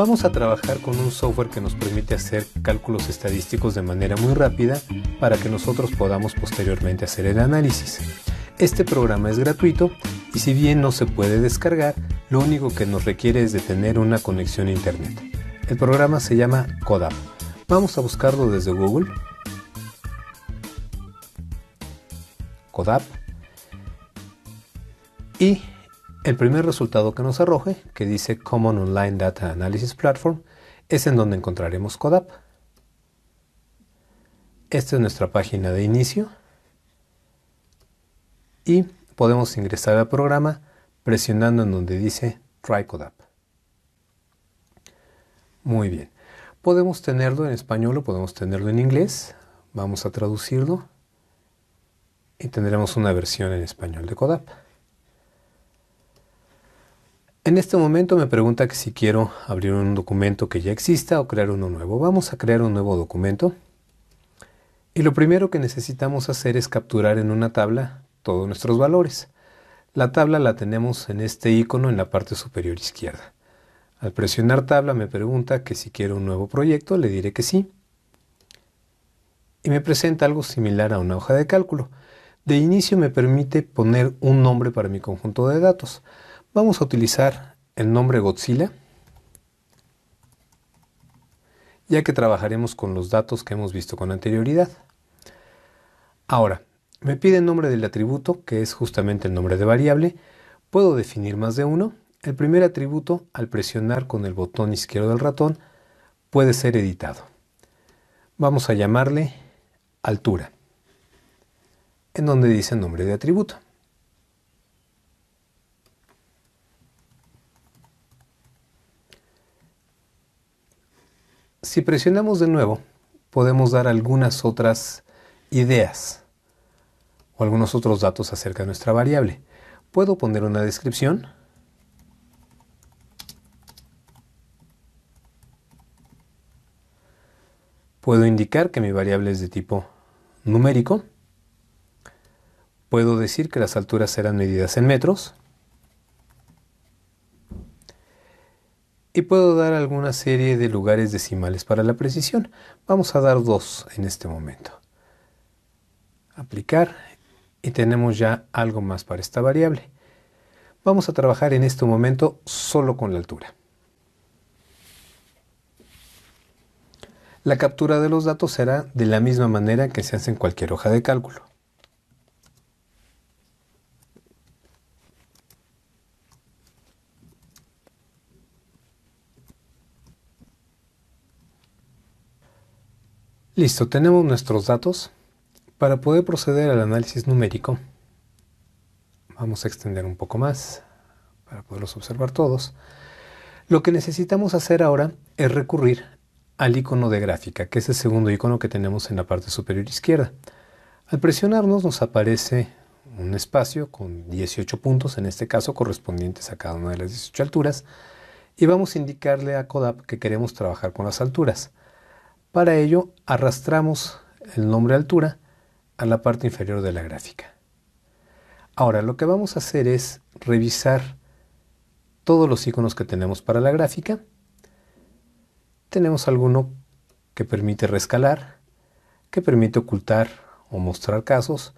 Vamos a trabajar con un software que nos permite hacer cálculos estadísticos de manera muy rápida para que nosotros podamos posteriormente hacer el análisis. Este programa es gratuito y si bien no se puede descargar, lo único que nos requiere es de tener una conexión a internet. El programa se llama CODAP. Vamos a buscarlo desde Google. CODAP. Y el primer resultado que nos arroje, que dice Common Online Data Analysis Platform, es en donde encontraremos CODAP. Esta es nuestra página de inicio y podemos ingresar al programa presionando en donde dice Try CODAP. Muy bien. Podemos tenerlo en español o podemos tenerlo en inglés. Vamos a traducirlo y tendremos una versión en español de CODAP. En este momento me pregunta que si quiero abrir un documento que ya exista o crear uno nuevo. Vamos a crear un nuevo documento. Y lo primero que necesitamos hacer es capturar en una tabla todos nuestros valores. La tabla la tenemos en este icono en la parte superior izquierda. Al presionar tabla me pregunta que si quiero un nuevo proyecto, le diré que sí. Y me presenta algo similar a una hoja de cálculo. De inicio me permite poner un nombre para mi conjunto de datos. Vamos a utilizar el nombre Godzilla, ya que trabajaremos con los datos que hemos visto con anterioridad. Ahora, me pide el nombre del atributo, que es justamente el nombre de variable. Puedo definir más de uno. El primer atributo, al presionar con el botón izquierdo del ratón, puede ser editado. Vamos a llamarle altura, en donde dice nombre de atributo. Si presionamos de nuevo, podemos dar algunas otras ideas o algunos otros datos acerca de nuestra variable. Puedo poner una descripción. Puedo indicar que mi variable es de tipo numérico. Puedo decir que las alturas serán medidas en metros. y puedo dar alguna serie de lugares decimales para la precisión. Vamos a dar dos en este momento. Aplicar y tenemos ya algo más para esta variable. Vamos a trabajar en este momento solo con la altura. La captura de los datos será de la misma manera que se hace en cualquier hoja de cálculo. Listo, tenemos nuestros datos. Para poder proceder al análisis numérico, vamos a extender un poco más para poderlos observar todos. Lo que necesitamos hacer ahora es recurrir al icono de gráfica, que es el segundo icono que tenemos en la parte superior izquierda. Al presionarnos nos aparece un espacio con 18 puntos, en este caso correspondientes a cada una de las 18 alturas, y vamos a indicarle a CODAP que queremos trabajar con las alturas. Para ello arrastramos el nombre altura a la parte inferior de la gráfica. Ahora lo que vamos a hacer es revisar todos los iconos que tenemos para la gráfica. Tenemos alguno que permite rescalar, que permite ocultar o mostrar casos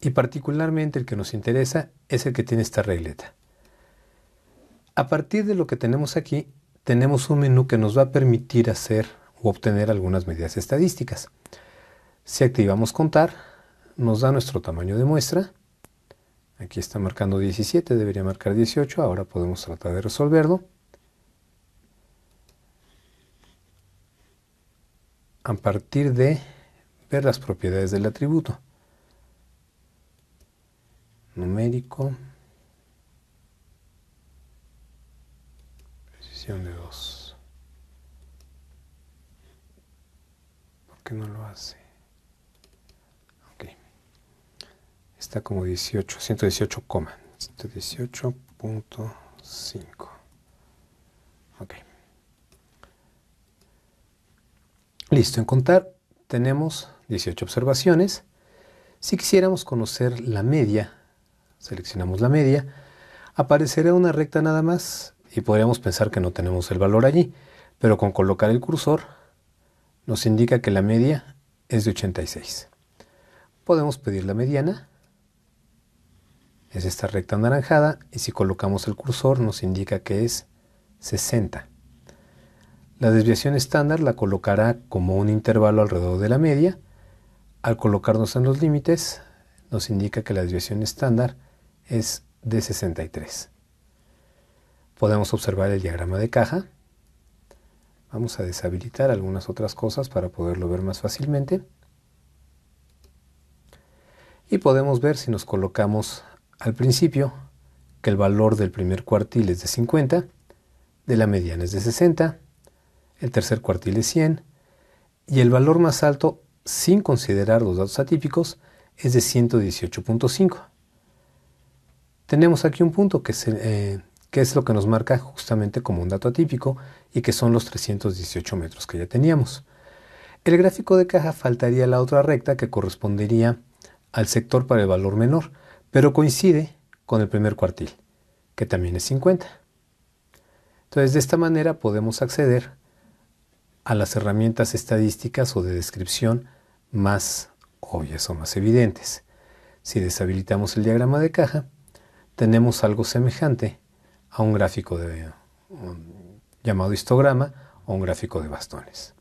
y particularmente el que nos interesa es el que tiene esta regleta. A partir de lo que tenemos aquí, tenemos un menú que nos va a permitir hacer obtener algunas medidas estadísticas. Si activamos contar, nos da nuestro tamaño de muestra. Aquí está marcando 17, debería marcar 18, ahora podemos tratar de resolverlo. A partir de ver las propiedades del atributo. Numérico. Precisión de 2. no lo hace. Ok. Está como 18, 118, 118.5. Ok. Listo, en contar tenemos 18 observaciones. Si quisiéramos conocer la media, seleccionamos la media, aparecerá una recta nada más y podríamos pensar que no tenemos el valor allí, pero con colocar el cursor nos indica que la media es de 86. Podemos pedir la mediana, es esta recta anaranjada, y si colocamos el cursor nos indica que es 60. La desviación estándar la colocará como un intervalo alrededor de la media. Al colocarnos en los límites, nos indica que la desviación estándar es de 63. Podemos observar el diagrama de caja, Vamos a deshabilitar algunas otras cosas para poderlo ver más fácilmente. Y podemos ver si nos colocamos al principio que el valor del primer cuartil es de 50, de la mediana es de 60, el tercer cuartil es 100 y el valor más alto sin considerar los datos atípicos es de 118.5. Tenemos aquí un punto que se, eh, que es lo que nos marca justamente como un dato atípico y que son los 318 metros que ya teníamos. El gráfico de caja faltaría la otra recta que correspondería al sector para el valor menor, pero coincide con el primer cuartil, que también es 50. Entonces, de esta manera podemos acceder a las herramientas estadísticas o de descripción más obvias o más evidentes. Si deshabilitamos el diagrama de caja, tenemos algo semejante a un gráfico de, llamado histograma o un gráfico de bastones.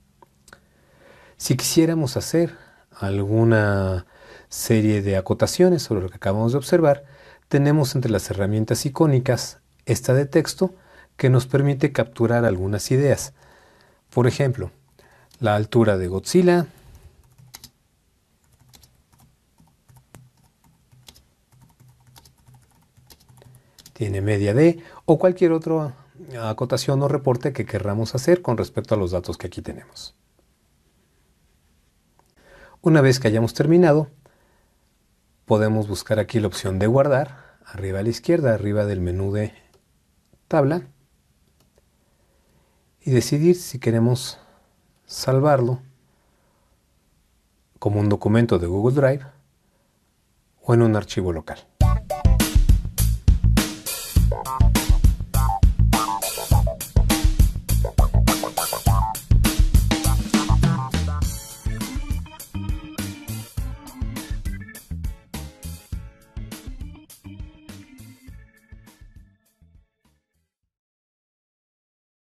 Si quisiéramos hacer alguna serie de acotaciones sobre lo que acabamos de observar, tenemos entre las herramientas icónicas esta de texto que nos permite capturar algunas ideas. Por ejemplo, la altura de Godzilla, tiene media D o cualquier otra acotación o reporte que querramos hacer con respecto a los datos que aquí tenemos. Una vez que hayamos terminado, podemos buscar aquí la opción de guardar, arriba a la izquierda, arriba del menú de tabla, y decidir si queremos salvarlo como un documento de Google Drive o en un archivo local.